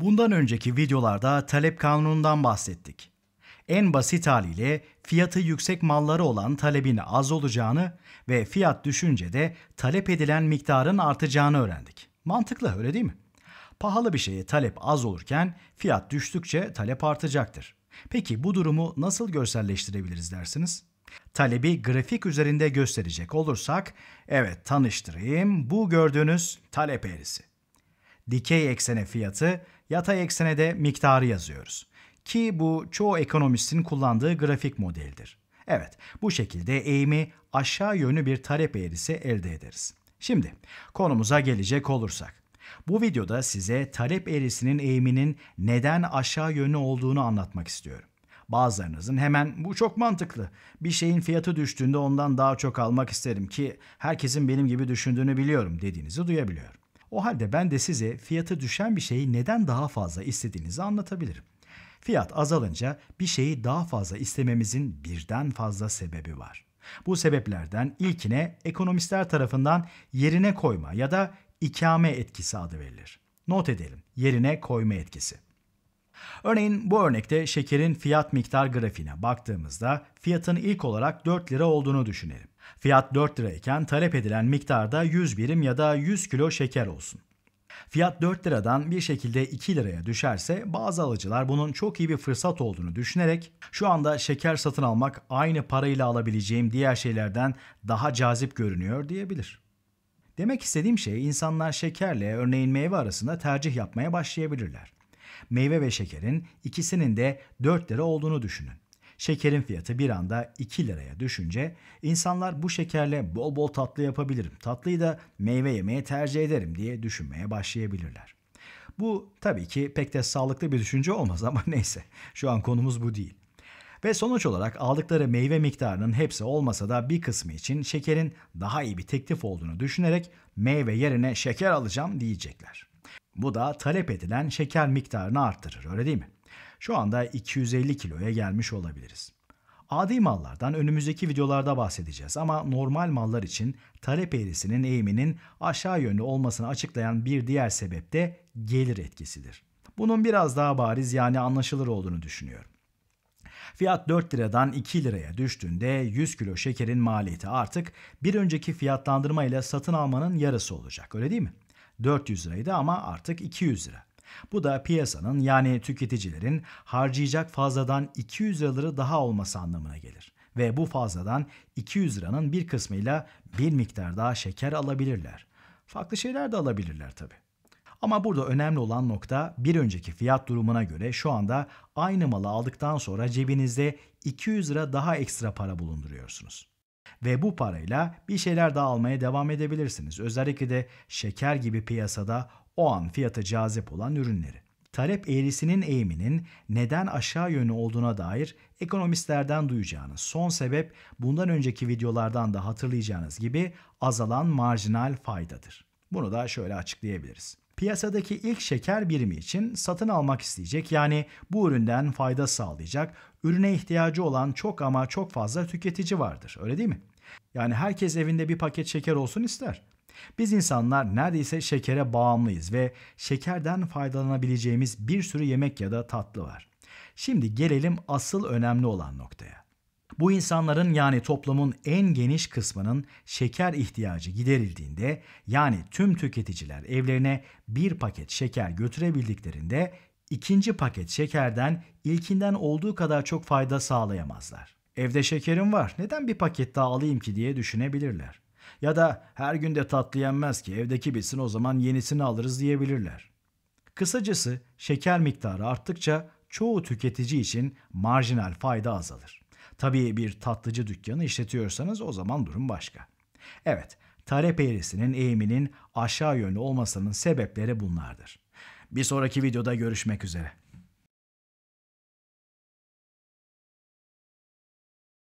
Bundan önceki videolarda talep kanunundan bahsettik. En basit haliyle fiyatı yüksek malları olan talebin az olacağını ve fiyat düşünce de talep edilen miktarın artacağını öğrendik. Mantıklı öyle değil mi? Pahalı bir şeye talep az olurken fiyat düştükçe talep artacaktır. Peki bu durumu nasıl görselleştirebiliriz dersiniz? Talebi grafik üzerinde gösterecek olursak, evet tanıştırayım bu gördüğünüz talep eğrisi dikey eksene fiyatı, yatay eksene de miktarı yazıyoruz. Ki bu çoğu ekonomistin kullandığı grafik modeldir. Evet, bu şekilde eğimi aşağı yönlü bir talep eğrisi elde ederiz. Şimdi konumuza gelecek olursak. Bu videoda size talep eğrisinin eğiminin neden aşağı yönlü olduğunu anlatmak istiyorum. Bazılarınızın hemen bu çok mantıklı. Bir şeyin fiyatı düştüğünde ondan daha çok almak isterim ki herkesin benim gibi düşündüğünü biliyorum dediğinizi duyabiliyorum. O halde ben de size fiyatı düşen bir şeyi neden daha fazla istediğinizi anlatabilirim. Fiyat azalınca bir şeyi daha fazla istememizin birden fazla sebebi var. Bu sebeplerden ilkine ekonomistler tarafından yerine koyma ya da ikame etkisi adı verilir. Not edelim. Yerine koyma etkisi. Örneğin bu örnekte şekerin fiyat miktar grafiğine baktığımızda fiyatın ilk olarak 4 lira olduğunu düşünelim. Fiyat 4 lirayken talep edilen miktarda 100 birim ya da 100 kilo şeker olsun. Fiyat 4 liradan bir şekilde 2 liraya düşerse bazı alıcılar bunun çok iyi bir fırsat olduğunu düşünerek şu anda şeker satın almak aynı parayla alabileceğim diğer şeylerden daha cazip görünüyor diyebilir. Demek istediğim şey insanlar şekerle örneğin meyve arasında tercih yapmaya başlayabilirler. Meyve ve şekerin ikisinin de 4 lira olduğunu düşünün. Şekerin fiyatı bir anda 2 liraya düşünce insanlar bu şekerle bol bol tatlı yapabilirim, tatlıyı da meyve yemeye tercih ederim diye düşünmeye başlayabilirler. Bu tabii ki pek de sağlıklı bir düşünce olmaz ama neyse şu an konumuz bu değil. Ve sonuç olarak aldıkları meyve miktarının hepsi olmasa da bir kısmı için şekerin daha iyi bir teklif olduğunu düşünerek meyve yerine şeker alacağım diyecekler. Bu da talep edilen şeker miktarını arttırır öyle değil mi? şu anda 250 kiloya gelmiş olabiliriz. Adi mallardan önümüzdeki videolarda bahsedeceğiz ama normal mallar için talep eğrisinin eğiminin aşağı yönlü olmasını açıklayan bir diğer sebep de gelir etkisidir. Bunun biraz daha bariz yani anlaşılır olduğunu düşünüyorum. Fiyat 4 liradan 2 liraya düştüğünde 100 kilo şekerin maliyeti artık bir önceki fiyatlandırma ile satın almanın yarısı olacak öyle değil mi? 400 liraydı ama artık 200 lira. Bu da piyasanın yani tüketicilerin harcayacak fazladan 200 liraları daha olması anlamına gelir. Ve bu fazladan 200 liranın bir kısmıyla bir miktar daha şeker alabilirler. Farklı şeyler de alabilirler tabi. Ama burada önemli olan nokta bir önceki fiyat durumuna göre şu anda aynı malı aldıktan sonra cebinizde 200 lira daha ekstra para bulunduruyorsunuz ve bu parayla bir şeyler daha almaya devam edebilirsiniz. Özellikle de şeker gibi piyasada o an fiyata cazip olan ürünleri. Talep eğrisinin eğiminin neden aşağı yönü olduğuna dair ekonomistlerden duyacağınız son sebep bundan önceki videolardan da hatırlayacağınız gibi azalan marjinal faydadır. Bunu da şöyle açıklayabiliriz piyasadaki ilk şeker birimi için satın almak isteyecek yani bu üründen fayda sağlayacak ürüne ihtiyacı olan çok ama çok fazla tüketici vardır öyle değil mi? Yani herkes evinde bir paket şeker olsun ister. Biz insanlar neredeyse şekere bağımlıyız ve şekerden faydalanabileceğimiz bir sürü yemek ya da tatlı var. Şimdi gelelim asıl önemli olan noktaya. Bu insanların yani toplumun en geniş kısmının şeker ihtiyacı giderildiğinde yani tüm tüketiciler evlerine bir paket şeker götürebildiklerinde ikinci paket şekerden ilkinden olduğu kadar çok fayda sağlayamazlar. Evde şekerim var neden bir paket daha alayım ki diye düşünebilirler. Ya da her gün de tatlı yenmez ki evdeki bitsin o zaman yenisini alırız diyebilirler. Kısacası şeker miktarı arttıkça çoğu tüketici için marjinal fayda azalır. Tabii bir tatlıcı dükkanı işletiyorsanız o zaman durum başka. Evet, talep eğrisinin eğiminin aşağı yönlü olmasının sebepleri bunlardır. Bir sonraki videoda görüşmek üzere.